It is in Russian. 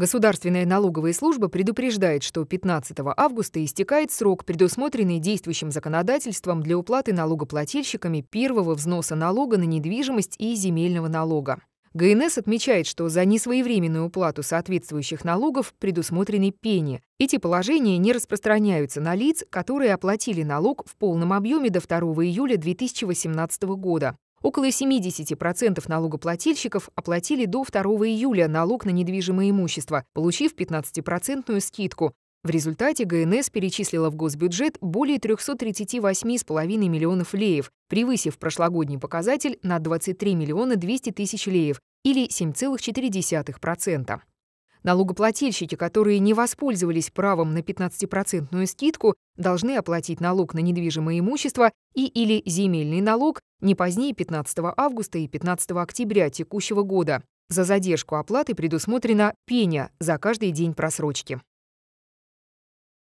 Государственная налоговая служба предупреждает, что 15 августа истекает срок, предусмотренный действующим законодательством для уплаты налогоплательщиками первого взноса налога на недвижимость и земельного налога. ГНС отмечает, что за несвоевременную уплату соответствующих налогов предусмотрены пени. Эти положения не распространяются на лиц, которые оплатили налог в полном объеме до 2 июля 2018 года. Около 70% налогоплательщиков оплатили до 2 июля налог на недвижимое имущество, получив 15% скидку. В результате ГНС перечислила в госбюджет более 338,5 миллионов леев, превысив прошлогодний показатель на 23 миллиона 200 тысяч леев или 7,4%. Налогоплательщики, которые не воспользовались правом на 15% скидку, должны оплатить налог на недвижимое имущество и или земельный налог не позднее 15 августа и 15 октября текущего года. За задержку оплаты предусмотрена пеня за каждый день просрочки.